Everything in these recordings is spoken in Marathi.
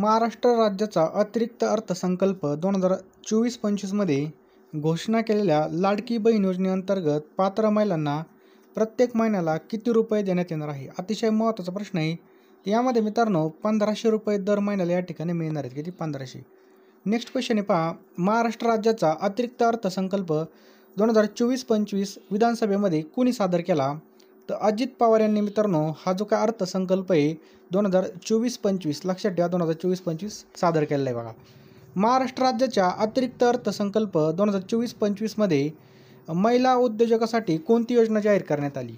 महाराष्ट्र राज्याचा अतिरिक्त अर्थसंकल्प दोन हजार चोवीस पंचवीसमध्ये घोषणा केलेल्या लाडकी बहीण योजनेअंतर्गत पात्र महिलांना प्रत्येक महिन्याला किती रुपये देण्यात येणार आहे अतिशय महत्त्वाचा प्रश्न आहे यामध्ये मित्रांनो पंधराशे रुपये दर महिन्याला या ठिकाणी मिळणार आहेत किती पंधराशे नेक्स्ट क्वेश्चन आहे पहा महाराष्ट्र राज्याचा अतिरिक्त अर्थसंकल्प दोन हजार चोवीस पंचवीस विधानसभेमध्ये कुणी सादर केला तर अजित पवार यांनी मित्रांनो हा जो काय अर्थसंकल्प आहे दोन हजार चोवीस पंचवीस लक्षात ठेवा दोन हजार चोवीस पंचवीस सादर केलेला आहे बघा महाराष्ट्र राज्याच्या अतिरिक्त अर्थसंकल्प दोन हजार चोवीस पंचवीसमध्ये महिला उद्योजकासाठी कोणती योजना जाहीर करण्यात आली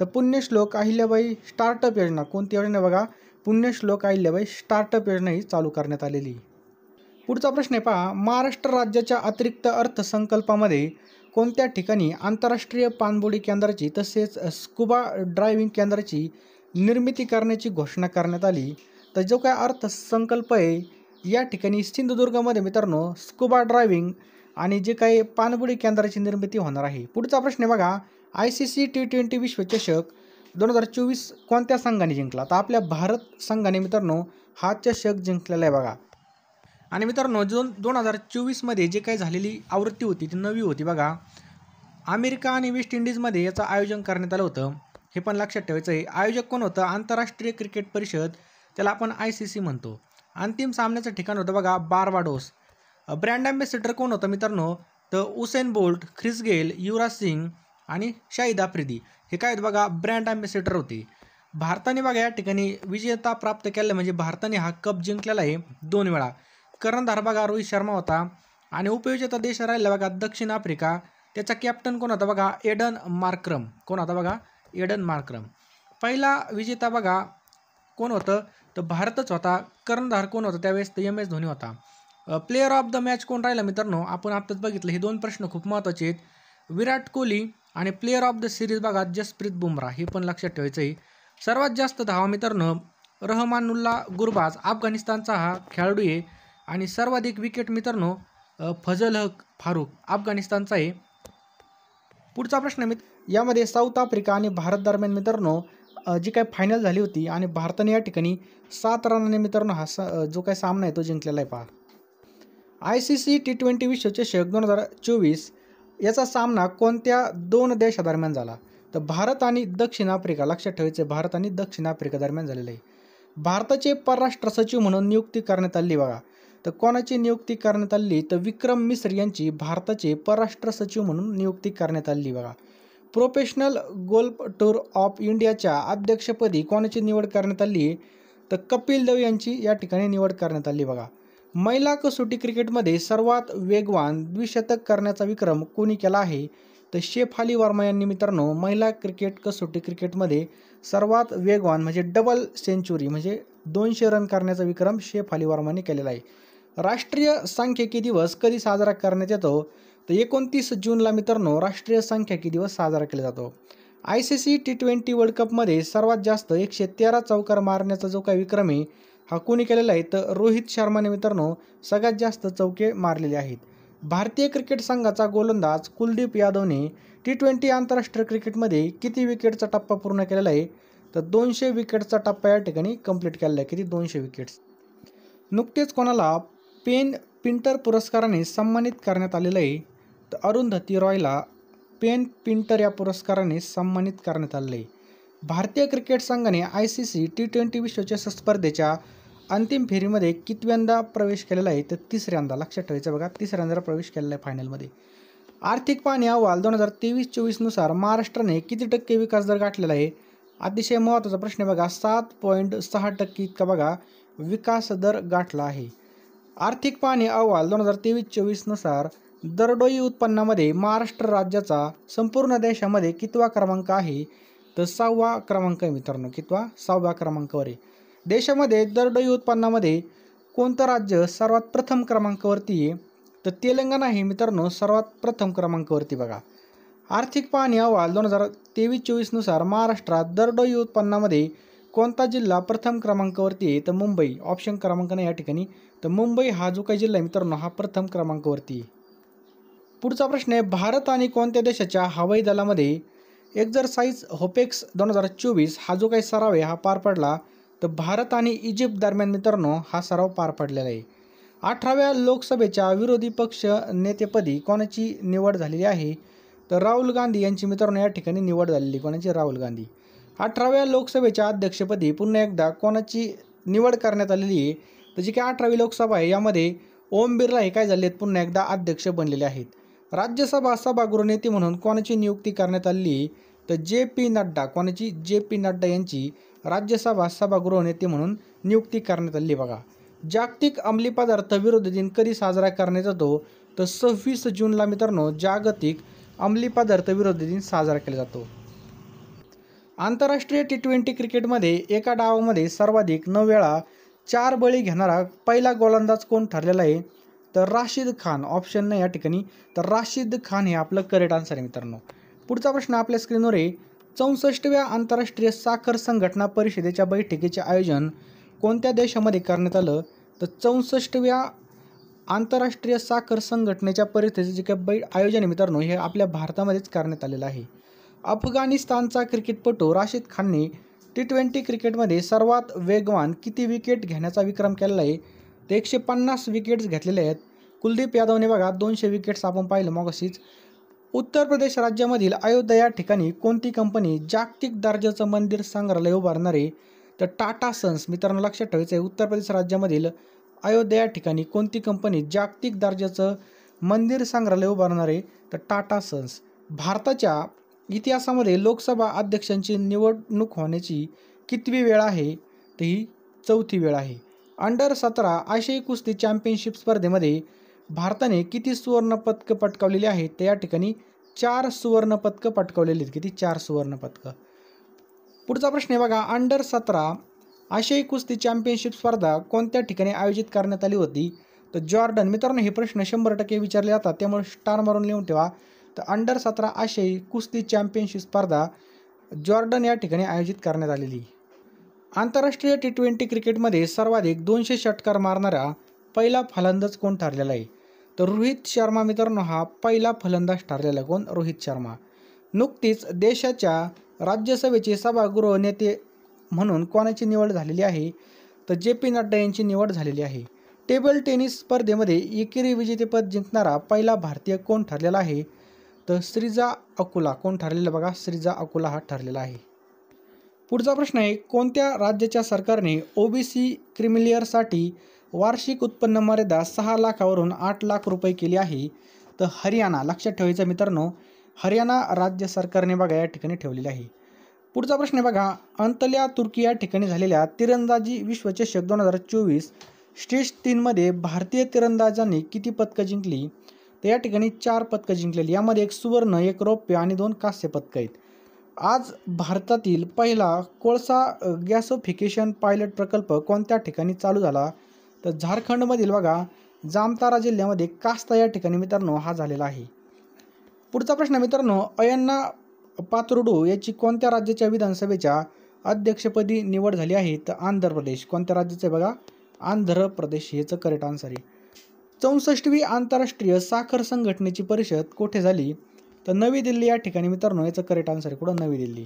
तर पुण्यश्लोक अहिल्याबाई स्टार्टअप योजना कोणती योजना बघा पुण्यश्लोक अहिल्याबाई स्टार्टअप योजना ही चालू करण्यात आलेली पुढचा प्रश्न आहे पहा महाराष्ट्र राज्याच्या अतिरिक्त अर्थसंकल्पामध्ये कोणत्या ठिकाणी आंतरराष्ट्रीय पाणबुडी केंद्राची तसेच स्कुबा ड्रायव्हिंग केंद्राची निर्मिती करण्याची घोषणा करण्यात आली तर जो काय अर्थसंकल्प आहे या ठिकाणी सिंधुदुर्गमध्ये मित्रांनो स्कुबा ड्रायव्हिंग आणि जे काही पाणबुडी केंद्राची निर्मिती होणार आहे पुढचा प्रश्न बघा I C C T twenty विश्वचषक दोन हजार चोवीस कोणत्या संघाने जिंकला तर आपल्या भारत संघाने मित्रांनो हा चषक जिंकलेला आहे बघा आणि मित्रांनो दोन दोन हजार चोवीसमध्ये जे काही झालेली आवृत्ती होती ती नवी होती बघा अमेरिका आणि वेस्ट इंडिजमध्ये याचं आयोजन करण्यात आलं होतं हे पण लक्षात ठेवायचं आहे आयोजक कोण होतं आंतरराष्ट्रीय क्रिकेट परिषद त्याला आपण आय सी सी म्हणतो अंतिम सामन्याचं ठिकाण होतं बघा बारवाडोस ब्रँड अँबॅसेडर कोण होतं मित्रांनो तर उसेन बोल्ट ख्रिस गेल युवराज सिंग आणि शाहिद आफ्रिदी हे काय होतं बघा ब्रँड अँबॅसेडर होते भारताने बघा या ठिकाणी विजेता प्राप्त केलं म्हणजे भारताने हा कप जिंकलेला आहे दोन वेळा कर्णधार बघा रोहित शर्मा होता आणि उपयोजित देश राहिला बघा दक्षिण आफ्रिका त्याचा कॅप्टन कोण होता बघा एडन मार्क्रम कोण होता बघा एडन मार्क्रम पहिला विजेता बघा कोण होतं तर भारतच होता कर्णधार कोण होता त्यावेळेस तर एम एस धोनी होता प्लेअर ऑफ द मॅच कोण राहिला मित्रांनो आपण आत्ताच बघितलं हे दोन प्रश्न खूप महत्त्वाचे आहेत विराट कोहली आणि प्लेअर ऑफ द सिरीज बघा जसप्रीत बुमरा हे पण लक्षात ठेवायचं आहे सर्वात जास्त धावा मित्रांनो रहमानुल्ला गुरबाज अफगाणिस्तानचा हा खेळाडू आहे आणि सर्वाधिक विकेट मित्रांनो फजल हक फारूक अफगाणिस्तानचा आहे पुढचा प्रश्न मित्र यामध्ये साऊथ आफ्रिका आणि भारत दरम्यान मित्रांनो जी काय फायनल झाली होती आणि भारताने या ठिकाणी सात रनाने मित्रांनो हा जो काय सामना आहे तो जिंकलेला आहे पहा I C C T twenty विश्वचषक दोन हजार चोवीस याचा सामना कोणत्या दोन देशादरम्यान झाला तर भारत आणि दक्षिण आफ्रिका लक्षात ठेवायचे भारत आणि दक्षिण आफ्रिका दरम्यान झालेलं आहे भारताचे परराष्ट्र सचिव म्हणून नियुक्ती करण्यात आली बघा तर कोणाची नियुक्ती करण्यात आली तर विक्रम मिश्र यांची भारताचे परराष्ट्र सचिव म्हणून नियुक्ती करण्यात आली बघा प्रोफेशनल गोल्फ टूर ऑफ इंडियाच्या अध्यक्षपदी कोणाची निवड करण्यात आली तर कपिल देव यांची या ठिकाणी निवड करण्यात आली बघा महिला कसोटी क्रिकेटमध्ये सर्वात वेगवान द्विशतक करण्याचा विक्रम कोणी केला आहे तर शेफ अली वर्मा यांनी मित्रांनो महिला क्रिकेट कसोटी क्रिकेटमध्ये सर्वात वेगवान म्हणजे डबल सेंचुरी म्हणजे दोनशे रन करण्याचा विक्रम शेफ अली वर्माने केलेला आहे राष्ट्रीय सांख्यिकी दिवस कधी साजरा करण्यात येतो तर एकोणतीस जूनला मित्रांनो राष्ट्रीय सांख्यिकी दिवस साजरा केला जातो I C C T twenty world कपमध्ये सर्वात जास्त एकशे तेरा चौकार मारण्याचा जो काही विक्रम आहे हा कोणी केलेला आहे तर रोहित शर्माने मित्रांनो सगळ्यात जास्त चौके मारलेले आहेत भारतीय क्रिकेट संघाचा गोलंदाज कुलदीप यादवने टी ट्वेंटी आंतरराष्ट्रीय क्रिकेटमध्ये किती विकेटचा टप्पा पूर्ण केलेला आहे तर दोनशे विकेटचा टप्पा या ठिकाणी कंप्लीट केलेला आहे किती दोनशे विकेट्स नुकतेच कोणाला पेन पिंटर पुरस्काराने सन्मानित करण्यात आलेलं आहे तर अरुंधती रॉयला पेन पिंटर या पुरस्काराने सन्मानित करण्यात आलेलं आहे भारतीय क्रिकेट संघाने I C C T twenty विश्वचषक स्पर्धेच्या अंतिम फेरीमध्ये कितव्यांदा प्रवेश केलेला आहे तर तिसऱ्यांदा लक्षात ठेवायचं बघा तिसऱ्यांदा प्रवेश केलेला आहे फायनलमध्ये आर्थिक पाणी अहवाल दोन हजार तेवीस चोवीसनुसार महाराष्ट्राने किती टक्के विकास दर गाठलेला आहे अतिशय महत्त्वाचा प्रश्न बघा सात पॉईंट सहा टक्के इतका बघा विकास दर गाठला आहे आर्थिक पाणी अहवाल दोन हजार तेवीस चोवीसनुसार दरडोई उत्पन्नामध्ये महाराष्ट्र राज्याचा संपूर्ण देशामध्ये कितवा क्रमांक आहे तर सहावा क्रमांक मित्रांनो कितवा सहाव्या क्रमांकावर आहे देशामध्ये दरडोई उत्पन्नामध्ये कोणतं राज्य सर्वात प्रथम क्रमांकावरती आहे तर तेलंगणा हे मित्रांनो सर्वात प्रथम क्रमांकावरती बघा आर्थिक पाहणी अहवाल दोन हजार तेवीस चोवीसनुसार महाराष्ट्रात दरडोई उत्पन्नामध्ये कोणता जिल्हा प्रथम क्रमांकावरती आहे तर मुंबई ऑप्शन नाही या ठिकाणी तर मुंबई हा जो काही जिल्हा आहे मित्रांनो हा प्रथम क्रमांकावरती आहे पुढचा प्रश्न आहे भारत आणि कोणत्या देशाच्या हवाई दलामध्ये एक्झरसाइज होपेक्स दोन हजार चोवीस हा जो काही सराव आहे हा पार पडला तर भारत आणि इजिप्त दरम्यान मित्रांनो हा सराव पार पडलेला आहे अठराव्या लोकसभेच्या विरोधी पक्ष नेतेपदी कोणाची निवड झालेली आहे तर राहुल गांधी यांची मित्रांनो या ठिकाणी निवड झालेली कोणाची राहुल गांधी अठराव्या लोकसभेच्या अध्यक्षपदी पुन्हा एकदा कोणाची निवड करण्यात आलेली आहे तर जी काय अठरावी लोकसभा आहे यामध्ये ओम बिर्ला हे काय झाले आहेत पुन्हा एकदा अध्यक्ष बनलेले आहेत राज्यसभा सभागृह नेते म्हणून कोणाची नियुक्ती करण्यात आली तर जे पी नड्डा कोणाची जे पी नड्डा यांची राज्यसभा सभागृह नेते म्हणून नियुक्ती करण्यात आली बघा जागतिक अंमली पदार्थ विरोधी दिन कधी साजरा करण्यात येतो तर सव्वीस जूनला मित्रांनो जागतिक अंमली पदार्थ विरोधी दिन साजरा केला जातो आंतरराष्ट्रीय टी ट्वेंटी क्रिकेटमध्ये एका डावामध्ये सर्वाधिक नऊ वेळा चार बळी घेणारा पहिला गोलंदाज कोण ठरलेला आहे तर राशिद खान ऑप्शन नाही या ठिकाणी तर राशिद खान हे आपलं करेक्ट आन्सर आहे मित्रांनो पुढचा प्रश्न आपल्या स्क्रीनवर आहे चौसष्टव्या आंतरराष्ट्रीय साखर संघटना परिषदेच्या बैठकीचे आयोजन कोणत्या देशामध्ये करण्यात आलं तर चौसष्टव्या आंतरराष्ट्रीय साखर संघटनेच्या जे काही बै आयोजन मित्रांनो हे आपल्या भारतामध्येच करण्यात आलेलं आहे अफगाणिस्तानचा क्रिकेटपटू राशिद खानने टी ट्वेंटी क्रिकेटमध्ये सर्वात वेगवान किती विकेट घेण्याचा विक्रम केलेला आहे ते एकशे पन्नास विकेट्स घेतलेले आहेत कुलदीप यादवने बघा दोनशे विकेट्स आपण पाहिलं अशीच उत्तर प्रदेश राज्यामधील अयोध्या या ठिकाणी कोणती कंपनी जागतिक दर्जाचं मंदिर संग्रहालय उभारणारे तर टाटा सन्स मित्रांनो लक्षात ठेवायचं आहे उत्तर प्रदेश राज्यामधील अयोध्या या ठिकाणी कोणती कंपनी जागतिक दर्जाचं मंदिर संग्रहालय आहे तर टाटा सन्स भारताच्या इतिहासामध्ये लोकसभा अध्यक्षांची निवडणूक होण्याची कितवी वेळ आहे ती ही चौथी वेळ आहे अंडर सतरा आशियाई कुस्ती चॅम्पियनशिप स्पर्धेमध्ये भारताने किती सुवर्णपदकं पटकावलेली आहेत तर या ठिकाणी चार सुवर्णपदकं पटकावलेली आहेत किती चार सुवर्णपदकं पुढचा प्रश्न आहे बघा अंडर सतरा आशियाई कुस्ती चॅम्पियनशिप स्पर्धा कोणत्या ठिकाणी आयोजित करण्यात आली होती तर जॉर्डन मित्रांनो हे प्रश्न शंभर टक्के विचारले जातात त्यामुळे स्टार मारून लिहून ठेवा तर अंडर सतरा आशियाई कुस्ती चॅम्पियनशिप स्पर्धा जॉर्डन या ठिकाणी आयोजित करण्यात आलेली आंतरराष्ट्रीय टी ट्वेंटी क्रिकेटमध्ये सर्वाधिक दोनशे षटकार मारणारा पहिला फलंदाज कोण ठरलेला आहे तर रोहित शर्मा मित्रांनो हा पहिला फलंदाज ठरलेला कोण रोहित शर्मा नुकतीच देशाच्या राज्यसभेचे सभागृह नेते म्हणून कोणाची निवड झालेली आहे तर जे पी नड्डा यांची निवड झालेली आहे टेबल टेनिस स्पर्धेमध्ये एकेरी विजेतेपद जिंकणारा पहिला भारतीय कोण ठरलेला आहे तर श्रीजा अकोला कोण ठरलेला बघा श्रीजा अकोला हा ठरलेला आहे पुढचा प्रश्न आहे कोणत्या राज्याच्या सरकारने ओबीसी क्रिमिलियरसाठी वार्षिक उत्पन्न मर्यादा सहा लाखावरून आठ लाख रुपये केली आहे तर हरियाणा लक्षात ठेवायचं मित्रांनो हरियाणा राज्य सरकारने बघा या ठिकाणी ठेवलेली आहे पुढचा प्रश्न आहे बघा अंतल्या तुर्की या ठिकाणी झालेल्या तिरंदाजी विश्वचषक दोन हजार चोवीस स्टेज तीनमध्ये भारतीय तिरंदाजांनी किती पदकं जिंकली तर या ठिकाणी चार पदकं जिंकलेली यामध्ये एक सुवर्ण एक रौप्य आणि दोन कांस्य पदकं आहेत आज भारतातील पहिला कोळसा गॅसोफिकेशन पायलट प्रकल्प कोणत्या ठिकाणी चालू झाला तर झारखंडमधील बघा जामतारा जिल्ह्यामध्ये कास्ता या ठिकाणी मित्रांनो हा झालेला आहे पुढचा प्रश्न मित्रांनो अयन्ना पातुरुडू याची कोणत्या राज्याच्या विधानसभेच्या अध्यक्षपदी निवड झाली आहे तर आंध्र प्रदेश कोणत्या राज्याचे बघा आंध्र प्रदेश याचं करेक्ट आन्सर आहे चौसष्टवी आंतरराष्ट्रीय साखर संघटनेची परिषद कोठे झाली तर नवी दिल्ली या ठिकाणी मित्रांनो याचं करेक्ट आन्सर कुठं नवी दिल्ली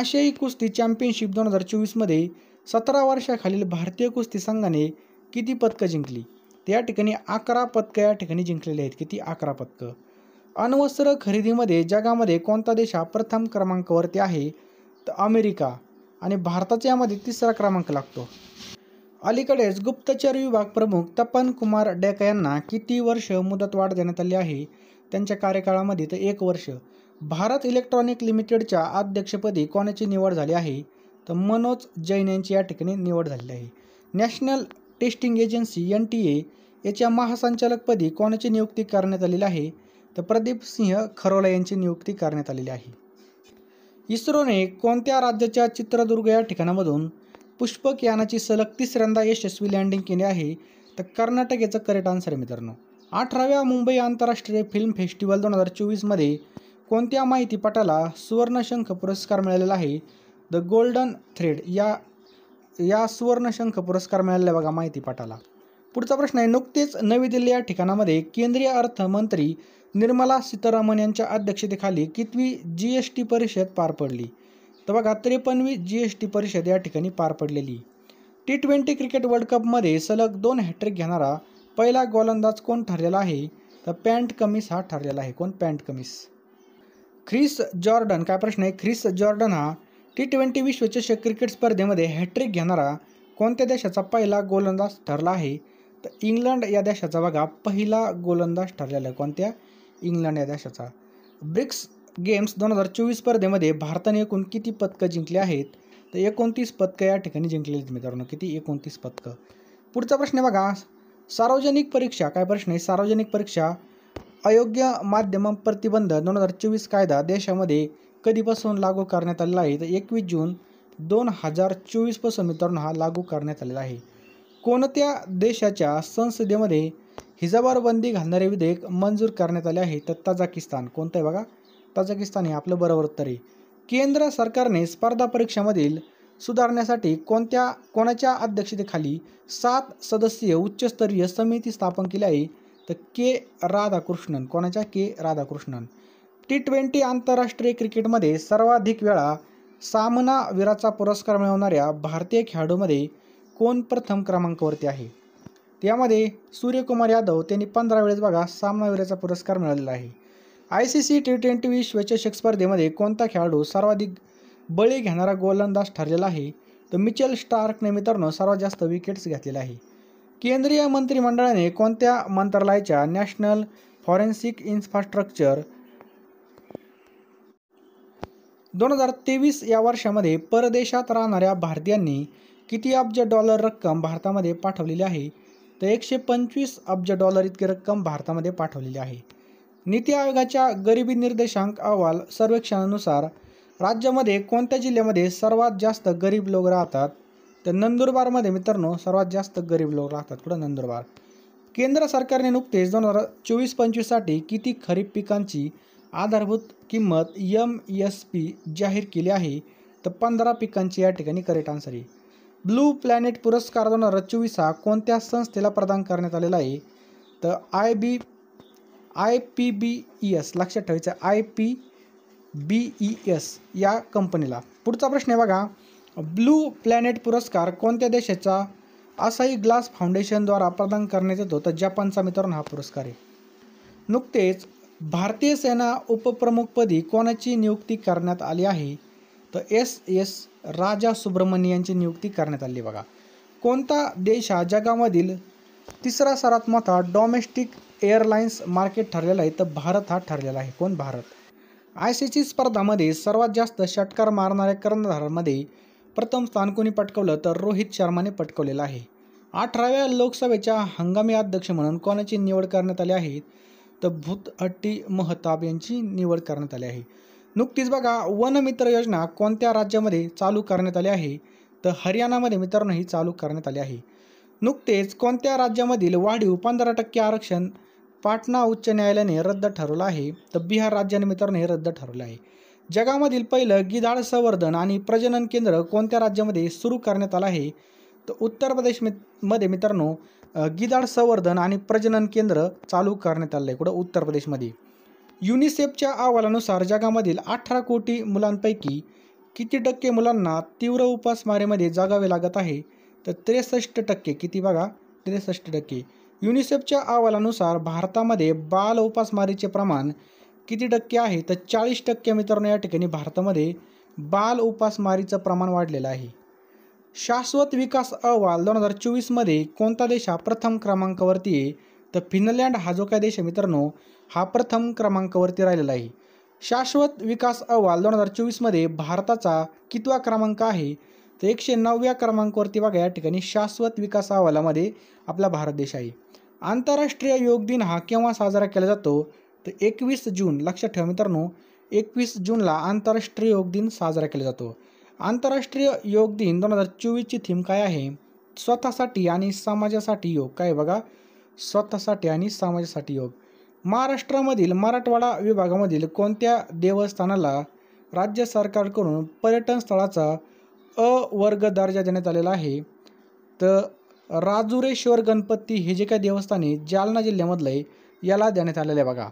आशियाई कुस्ती चॅम्पियनशिप दोन हजार चोवीसमध्ये सतरा वर्षाखालील भारतीय कुस्ती संघाने किती पदकं जिंकली त्या ठिकाणी अकरा पदकं या ठिकाणी जिंकलेली आहेत किती अकरा पदकं अण्वस्त्र खरेदीमध्ये जगामध्ये कोणता देश हा प्रथम क्रमांकावरती आहे तर अमेरिका आणि भारताच्या यामध्ये तिसरा क्रमांक लागतो अलीकडेच गुप्तचर विभाग प्रमुख तपन कुमार डेका यांना किती वर्ष मुदतवाढ देण्यात आली आहे त्यांच्या कार्यकाळामध्ये तर एक वर्ष भारत इलेक्ट्रॉनिक लिमिटेडच्या अध्यक्षपदी कोणाची निवड झाली आहे तर मनोज जैन यांची या ठिकाणी निवड झालेली आहे national testing agency N T A याच्या महासंचालकपदी कोणाची नियुक्ती करण्यात आलेली आहे तर प्रदीप सिंह खरोला यांची नियुक्ती करण्यात आलेली आहे इस्रोने कोणत्या राज्याच्या चित्रदुर्ग या ठिकाणामधून पुष्पक यानाची सलग तिसऱ्यांदा यशस्वी लँडिंग केली आहे तर कर्नाटक याचं करेक्ट आन्सर आहे मित्रांनो अठराव्या मुंबई आंतरराष्ट्रीय फिल्म फेस्टिवल दोन हजार चोवीसमध्ये कोणत्या माहितीपटाला सुवर्णशंख पुरस्कार मिळालेला आहे द गोल्डन थ्रेड या या सुवर्णशंख पुरस्कार मिळालेला बघा माहितीपटाला पुढचा प्रश्न आहे नुकतेच नवी दिल्ली या ठिकाणामध्ये केंद्रीय अर्थमंत्री निर्मला सीतारामन यांच्या अध्यक्षतेखाली कितवी जी एस टी परिषद पार पडली तर बघा त्रेपन्नवी जी एस टी परिषद या ठिकाणी पार पडलेली टी ट्वेंटी क्रिकेट वर्ल्ड कपमध्ये सलग दोन हॅट्रिक घेणारा पहिला गोलंदाज कोण ठरलेला आहे तर पॅन्ट कमीस हा ठरलेला आहे कोण पॅन्ट कमीस ख्रिस जॉर्डन काय प्रश्न आहे ख्रिस जॉर्डन हा टी ट्वेंटी विश्वचषक क्रिकेट स्पर्धेमध्ये हॅट्रिक घेणारा कोणत्या देशाचा पहिला गोलंदाज ठरला आहे तर इंग्लंड या देशाचा बघा पहिला गोलंदाज ठरलेला आहे कोणत्या इंग्लंड या देशाचा ब्रिक्स गेम्स दोन हजार चोवीस स्पर्धेमध्ये भारताने एकूण किती पदकं जिंकली आहेत तर एकोणतीस पदकं या ठिकाणी जिंकलेली आहेत मित्रांनो किती एकोणतीस पदकं पुढचा प्रश्न आहे बघा सार्वजनिक परीक्षा काय प्रश्न आहे सार्वजनिक परीक्षा अयोग्य माध्यम प्रतिबंध दोन हजार चोवीस कायदा देशामध्ये कधीपासून लागू करण्यात आलेला आहे तर एकवीस जून दोन हजार चोवीसपासून मित्रांनो हा लागू करण्यात आलेला आहे कोणत्या देशाच्या संसदेमध्ये हिजाबारबंदी बंदी घालणारे विधेयक मंजूर करण्यात आले आहे तर ताजाकिस्तान कोणतं आहे बघा तजाकिस्तान हे आपलं बरोबर उत्तर आहे केंद्र सरकारने स्पर्धा परीक्षेमधील सुधारण्यासाठी कोणत्या कोणाच्या अध्यक्षतेखाली सात सदस्यीय उच्चस्तरीय समिती स्थापन केली आहे तर के राधाकृष्णन कोणाच्या के राधाकृष्णन टी ट्वेंटी आंतरराष्ट्रीय क्रिकेटमध्ये सर्वाधिक वेळा सामनावीराचा पुरस्कार मिळवणाऱ्या भारतीय खेळाडूमध्ये कोण प्रथम क्रमांकावरती आहे यामध्ये सूर्यकुमार यादव त्यांनी पंधरा वेळेस बघा सामनावीराचा पुरस्कार मिळालेला आहे I C C T twenty विश्वचषक स्पर्धेमध्ये कोणता खेळाडू सर्वाधिक बळी घेणारा गोलंदाज ठरलेला आहे तर मिचेल स्टार्कने मित्रांनो सर्वात जास्त विकेट्स घेतलेले आहे केंद्रीय मंत्रिमंडळाने कोणत्या मंत्रालयाच्या नॅशनल फॉरेन्सिक इन्फ्रास्ट्रक्चर दोन हजार तेवीस या वर्षामध्ये परदेशात राहणाऱ्या भारतीयांनी किती अब्ज डॉलर रक्कम भारतामध्ये पाठवलेली आहे तर एकशे पंचवीस अब्ज डॉलर इतकी रक्कम भारतामध्ये पाठवलेली आहे नीती आयोगाच्या गरिबी निर्देशांक अहवाल सर्वेक्षणानुसार राज्यामध्ये कोणत्या जिल्ह्यामध्ये सर्वात जास्त गरीब लोक राहतात तर नंदुरबारमध्ये मित्रांनो सर्वात जास्त गरीब लोक राहतात कुठं नंदुरबार केंद्र सरकारने नुकतेच दोन हजार चोवीस पंचवीससाठी किती खरीप पिकांची आधारभूत किंमत यम एस पी जाहीर केली आहे तर पंधरा पिकांची या ठिकाणी करेक्ट आन्सर आहे ब्लू प्लॅनेट पुरस्कार दोन हजार चोवीस हा कोणत्या संस्थेला प्रदान करण्यात आलेला आहे तर I B I P B E S लक्षात ठेवायचं I P B E S या कंपनीला पुढचा प्रश्न आहे बघा ब्लू प्लॅनेट पुरस्कार कोणत्या देशाचा असाही ग्लास फाउंडेशनद्वारा प्रदान करण्यात येतो तर जपानचा मित्रांनो हा पुरस्कार आहे नुकतेच भारतीय सेना उपप्रमुखपदी कोणाची नियुक्ती करण्यात आली आहे तर एस एस राजा सुब्रमण्य यांची नियुक्ती करण्यात आली बघा कोणता देश हा जगामधील तिसरा सर्वात मोठा डॉमेस्टिक एअरलाईन्स मार्केट ठरलेलं आहे तर भारत हा ठरलेला आहे कोण भारत आय सी सी स्पर्धामध्ये सर्वात जास्त षटकार मारणाऱ्या कर्णधारांमध्ये प्रथम स्थान कोणी पटकवलं तर रोहित शर्माने पटकवलेलं आहे अठराव्या लोकसभेच्या हंगामी अध्यक्ष म्हणून कोणाची निवड करण्यात आली आहे तर भूतहट्टी महताब यांची निवड करण्यात आली आहे नुकतीच बघा वनमित्र योजना कोणत्या राज्यामध्ये चालू करण्यात आली आहे तर हरियाणामध्ये मित्रांनो ही चालू करण्यात आली आहे नुकतेच कोणत्या राज्यामधील वाढीव पंधरा टक्के आरक्षण पाटणा उच्च न्यायालयाने रद्द ठरवलं आहे तर बिहार राज्याने मित्रांनो रद्द ठरवलं आहे जगामधील पहिलं गिधाड संवर्धन आणि प्रजनन केंद्र कोणत्या राज्यामध्ये सुरू करण्यात आलं आहे तर उत्तर प्रदेश मध्ये मित्रांनो गिधाड संवर्धन आणि प्रजनन केंद्र चालू करण्यात आलं आहे कुठं उत्तर प्रदेशमध्ये युनिसेफच्या अहवालानुसार जगामधील अठरा कोटी मुलांपैकी किती टक्के मुलांना तीव्र उपासमारीमध्ये जागावे लागत आहे तर त्रेसष्ट टक्के किती बघा त्रेसष्ट टक्के युनिसेफच्या अहवालानुसार भारतामध्ये बाल उपासमारीचे प्रमाण किती टक्के आहे तर चाळीस टक्के मित्रांनो या ठिकाणी भारतामध्ये बाल उपासमारीचं प्रमाण वाढलेलं आहे शाश्वत विकास अहवाल दोन हजार चोवीसमध्ये कोणता देश हा प्रथम क्रमांकावरती आहे तर फिनलँड हा जो काय देश आहे मित्रांनो हा प्रथम क्रमांकावरती राहिलेला आहे शाश्वत विकास अहवाल दोन हजार चोवीसमध्ये भारताचा कितवा क्रमांक आहे तर एकशे नवव्या क्रमांकावरती बघा या ठिकाणी शाश्वत विकास अहवालामध्ये आपला भारत देश आहे आंतरराष्ट्रीय योग दिन हा केव्हा साजरा केला जातो तर एकवीस जून लक्षात ठेवा मित्रांनो एकवीस जूनला आंतरराष्ट्रीय योग दिन साजरा केला जातो आंतरराष्ट्रीय योग दिन दोन हजार चोवीसची थीम काय आहे स्वतःसाठी आणि समाजासाठी योग काय बघा स्वतःसाठी आणि समाजासाठी योग महाराष्ट्रामधील मराठवाडा विभागामधील कोणत्या देवस्थानाला राज्य सरकारकडून पर्यटन स्थळाचा अवर्ग दर्जा देण्यात आलेला आहे तर राजुरेश्वर गणपती हे जे काही देवस्थान आहे जालना जिल्ह्यामधलं आहे याला देण्यात आलेलं आहे बघा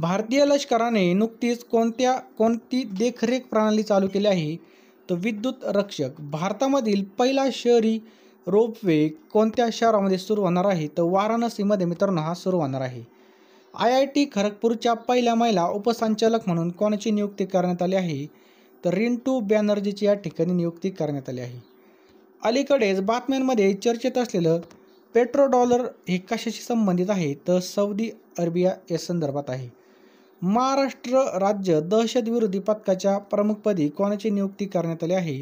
भारतीय लष्कराने नुकतीच कोणत्या कोणती देखरेख प्रणाली चालू केली आहे तर विद्युत रक्षक भारतामधील पहिला शहरी रोपवे कोणत्या शहरामध्ये सुरू होणार आहे तर वाराणसीमध्ये मित्रांनो हा सुरू होणार आहे आय आय टी खरगपूरच्या पहिल्या महिला उपसंचालक म्हणून कोणाची नियुक्ती करण्यात आली आहे तर रिंटू बॅनर्जीची या ठिकाणी नियुक्ती करण्यात आली आहे अलीकडेच बातम्यांमध्ये चर्चेत असलेलं पेट्रो डॉलर हे कशाशी संबंधित आहे तर सौदी अरेबिया या संदर्भात आहे महाराष्ट्र राज्य दहशतविरोधी पथकाच्या प्रमुखपदी कोणाची नियुक्ती करण्यात आली आहे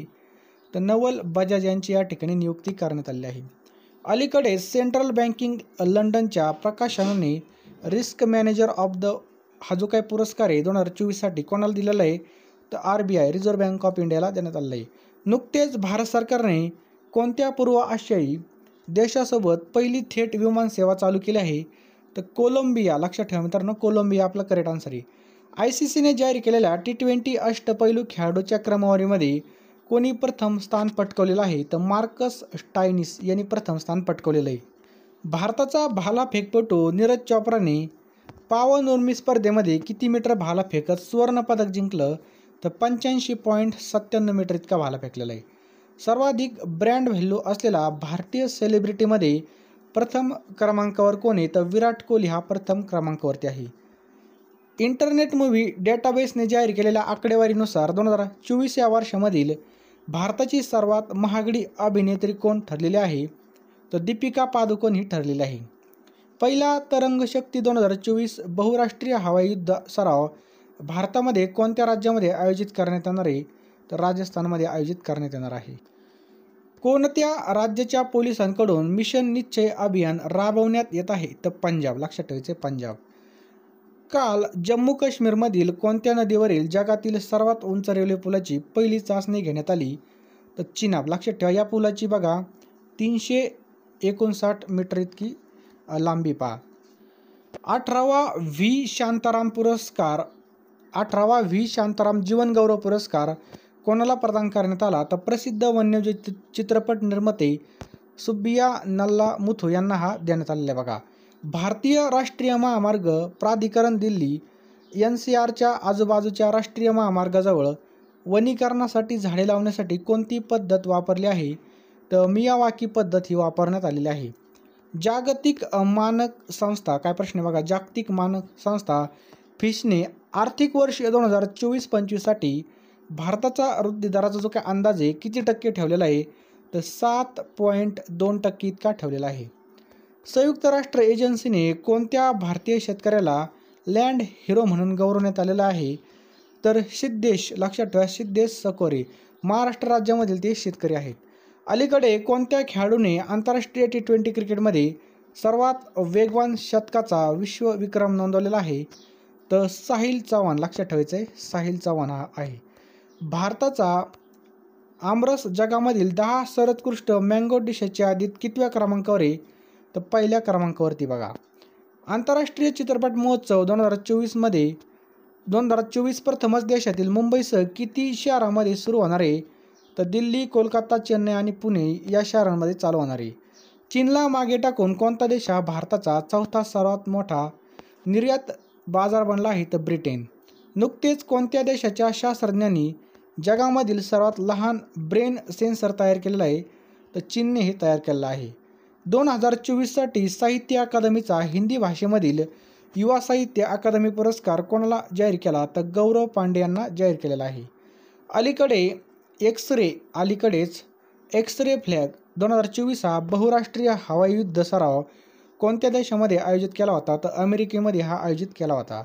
तर नवल बजाज यांची या ठिकाणी नियुक्ती करण्यात आली आहे अलीकडेच सेंट्रल बँकिंग लंडनच्या प्रकाशनाने रिस्क मॅनेजर ऑफ द हा जो काही पुरस्कार आहे दोन हजार चोवीससाठी कोणाला दिलेला आहे तर R B I reserve bank of इंडियाला देण्यात आलेला आहे नुकतेच भारत सरकारने कोणत्या पूर्व आशियाई देशासोबत पहिली थेट विमान सेवा चालू केली आहे तर कोलंबिया लक्षात ठेवा मित्रांनो कोलंबिया आपला करेक्ट आन्सर आहे आय सी सीने जाहीर केलेल्या टी ट्वेंटी अष्टपैलू खेळाडूच्या क्रमवारीमध्ये कोणी प्रथम स्थान पटकवलेलं आहे तर मार्कस स्टायनिस यांनी प्रथम स्थान पटकवलेलं आहे भारताचा भाला फेकपटू नीरज चोप्राने पावनुर्मी स्पर्धेमध्ये किती मीटर भाला फेकत सुवर्णपदक जिंकलं तर पंच्याऐंशी पॉईंट सत्त्याण्णव मीटर इतका भाला फेकलेला आहे सर्वाधिक ब्रँड व्हॅल्यू असलेला भारतीय सेलिब्रिटीमध्ये प्रथम क्रमांकावर कोण आहे तर विराट कोहली हा प्रथम क्रमांकावरती आहे इंटरनेट मूव्ही डेटाबेसने जाहीर केलेल्या आकडेवारीनुसार दोन हजार चोवीस या वर्षामधील भारताची सर्वात महागडी अभिनेत्री कोण ठरलेली आहे तर दीपिका पादुकोण ही ठरलेली आहे पहिला तरंगशक्ती दोन हजार चोवीस बहुराष्ट्रीय हवाई युद्ध सराव भारतामध्ये कोणत्या राज्यामध्ये आयोजित करण्यात येणार आहे तर राजस्थानमध्ये आयोजित करण्यात येणार आहे कोणत्या राज्याच्या पोलिसांकडून मिशन निश्चय अभियान राबवण्यात येत आहे तर पंजाब लक्षात ठेवायचे पंजाब काल जम्मू काश्मीरमधील कोणत्या नदीवरील जगातील सर्वात उंच रेल्वे पुलाची पहिली चाचणी घेण्यात आली तर चिनाब लक्षात ठेवा या पुलाची बघा तीनशे एकोणसाठ मीटर इतकी लांबी पहा अठरावा व्ही शांताराम पुरस्कार अठरावा व्ही शांताराम जीवनगौरव पुरस्कार कोणाला प्रदान करण्यात आला तर प्रसिद्ध वन्यजीव चित्रपट निर्माते सुब्बिया नल्ला मुथू यांना हा देण्यात आलेला आहे बघा भारतीय राष्ट्रीय महामार्ग प्राधिकरण दिल्ली एन सी आरच्या आजूबाजूच्या राष्ट्रीय महामार्गाजवळ वनीकरणासाठी झाडे लावण्यासाठी कोणती पद्धत वापरली आहे तर मियावाकी पद्धत ही वापरण्यात आलेली आहे जागतिक मानक संस्था काय प्रश्न बघा जागतिक मानक संस्था फिशने आर्थिक वर्ष दोन हजार चोवीस पंचवीससाठी भारताचा वृद्धी दराचा जो काय अंदाज आहे किती टक्के ठेवलेला आहे तर सात पॉईंट दोन टक्के इतका ठेवलेला आहे संयुक्त राष्ट्र एजन्सीने कोणत्या भारतीय शेतकऱ्याला लँड हिरो म्हणून गौरवण्यात आलेला आहे तर सिद्धेश लक्षात ठेवा सिद्धेश सकोरे महाराष्ट्र राज्यामधील ते शेतकरी आहेत अलीकडे कोणत्या खेळाडूने आंतरराष्ट्रीय टी ट्वेंटी क्रिकेटमध्ये सर्वात वेगवान शतकाचा विश्वविक्रम नोंदवलेला आहे तर साहिल चव्हाण लक्षात ठेवायचं आहे साहिल चव्हाण हा आहे भारताचा आमरस जगामधील दहा सर्वोत्कृष्ट मँगो डिशेसच्या यादीत कितव्या क्रमांकावर आहे तर पहिल्या क्रमांकावरती बघा आंतरराष्ट्रीय चित्रपट महोत्सव दोन हजार चोवीसमध्ये दोन हजार चोवीस प्रथमच देशातील मुंबईसह किती शहरामध्ये सुरू होणार आहे तर दिल्ली कोलकाता चेन्नई आणि पुणे या शहरांमध्ये चालू होणार आहे चीनला मागे टाकून कोणता देश हा भारताचा चौथा सर्वात मोठा निर्यात बाजार बनला आहे तर ब्रिटेन नुकतेच कोणत्या देशाच्या शास्त्रज्ञांनी जगामधील सर्वात लहान ब्रेन सेन्सर तयार केलेला आहे तर चीनने हे तयार केलेलं आहे दोन हजार चोवीससाठी साहित्य अकादमीचा हिंदी भाषेमधील युवा साहित्य अकादमी पुरस्कार कोणाला जाहीर केला तर गौरव पांडे यांना जाहीर केलेला आहे अलीकडे एक्स रे अलीकडेच एक्स रे फ्लॅग दोन हजार चोवीस हा बहुराष्ट्रीय हवाई युद्ध सराव कोणत्या देशामध्ये आयोजित केला होता तर अमेरिकेमध्ये हा आयोजित केला होता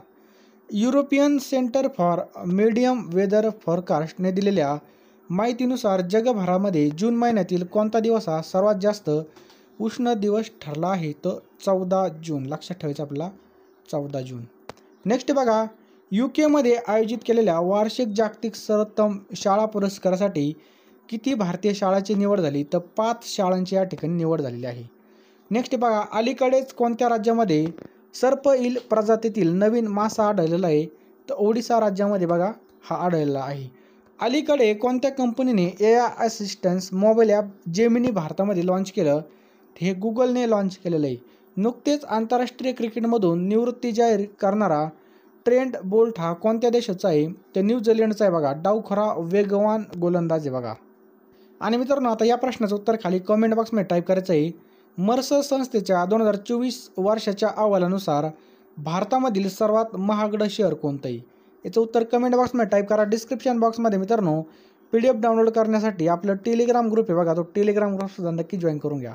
European centre for medium weather फॉरकास्टने दिलेल्या माहितीनुसार जगभरामध्ये जून महिन्यातील कोणता दिवस हा सर्वात जास्त उष्ण दिवस ठरला आहे तर चौदा जून लक्षात ठेवायचं आपला चौदा जून नेक्स्ट बघा यू केमध्ये आयोजित केलेल्या वार्षिक जागतिक सर्वोत्तम शाळा पुरस्कारासाठी किती भारतीय शाळांची निवड झाली तर पाच शाळांची या ठिकाणी निवड झालेली आहे नेक्स्ट बघा अलीकडेच कोणत्या राज्यामध्ये सर्प इल प्रजातीतील नवीन मासा आढळलेला आहे तर ओडिसा राज्यामध्ये बघा हा आढळलेला आहे अलीकडे कोणत्या कंपनीने A I assistance mobile app Gemini भारतामध्ये लॉन्च केलं हे गुगलने लॉन्च केलेलं आहे नुकतेच आंतरराष्ट्रीय क्रिकेटमधून निवृत्ती जाहीर करणारा ट्रेंड बोल्ट हा कोणत्या देशाचा आहे तर न्यूझीलंडचा आहे बघा डावखरा वेगवान गोलंदाज आहे बघा आणि मित्रांनो आता या प्रश्नाचं उत्तर खाली कमेंट बॉक्समध्ये टाईप करायचं आहे मर्स संस्थेच्या दोन हजार चोवीस वर्षाच्या अहवालानुसार भारतामधील सर्वात महागडं शहर कोणतंही याचं उत्तर कमेंट बॉक्समध्ये टाईप करा डिस्क्रिप्शन बॉक्समध्ये मित्रांनो पी डी एफ डाउनलोड करण्यासाठी आपलं टेलिग्राम ग्रुप आहे बघा तो टेलिग्राम ग्रुपसुद्धा नक्की जॉईन करून घ्या